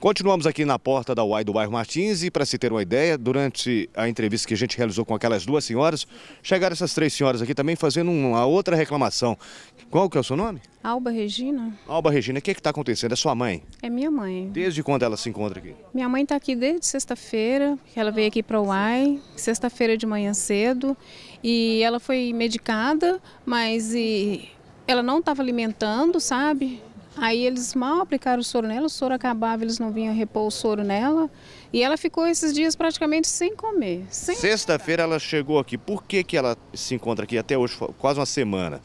Continuamos aqui na porta da UAI do bairro Martins e para se ter uma ideia, durante a entrevista que a gente realizou com aquelas duas senhoras, chegaram essas três senhoras aqui também fazendo uma outra reclamação. Qual que é o seu nome? Alba Regina. Alba Regina, o que é está acontecendo? É sua mãe? É minha mãe. Desde quando ela se encontra aqui? Minha mãe está aqui desde sexta-feira, ela veio aqui para o UAI, sexta-feira de manhã cedo, e ela foi medicada, mas e, ela não estava alimentando, sabe? Aí eles mal aplicaram o soro nela, o soro acabava, eles não vinham repor o soro nela. E ela ficou esses dias praticamente sem comer. Sexta-feira ela chegou aqui. Por que, que ela se encontra aqui até hoje, quase uma semana?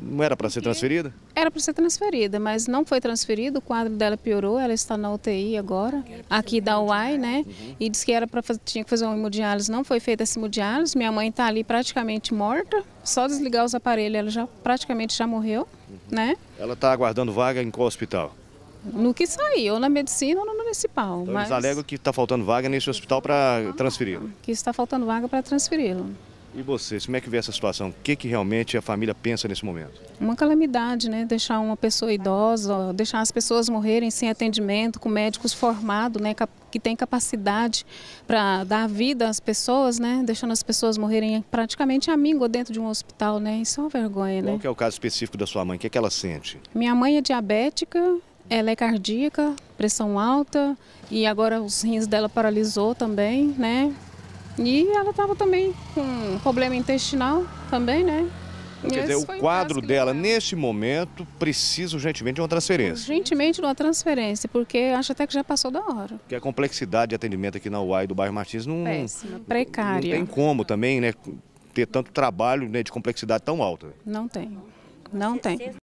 Não era para ser transferida? Era para ser transferida, mas não foi transferida. O quadro dela piorou, ela está na UTI agora, aqui da UAI, né? Uhum. E disse que era para tinha que fazer um hemodiálise, não foi feita esse hemodiálise. Minha mãe está ali praticamente morta, só desligar os aparelhos, ela já praticamente já morreu, uhum. né? Ela está aguardando vaga em qual hospital? No que saiu? ou na medicina ou no municipal. Então, mas... Eles alegam tá ah, que está faltando vaga nesse hospital para transferi-lo. Que está faltando vaga para transferi-lo. E vocês, como é que vê essa situação? O que, que realmente a família pensa nesse momento? Uma calamidade, né? Deixar uma pessoa idosa, deixar as pessoas morrerem sem atendimento, com médicos formados, né? que tem capacidade para dar vida às pessoas, né? Deixando as pessoas morrerem praticamente à míngua dentro de um hospital, né? Isso é uma vergonha, né? Qual é o caso específico da sua mãe? O que, é que ela sente? Minha mãe é diabética, ela é cardíaca, pressão alta e agora os rins dela paralisou também, né? E ela estava também com um problema intestinal também, né? Quer dizer, o quadro dela, legal. neste momento, precisa urgentemente de uma transferência. Urgentemente de uma transferência, porque acho até que já passou da hora. Porque a complexidade de atendimento aqui na UAI do bairro Martins não... Péssima, precária. Não tem como também, né, ter tanto trabalho né, de complexidade tão alta. Não tem, não tem.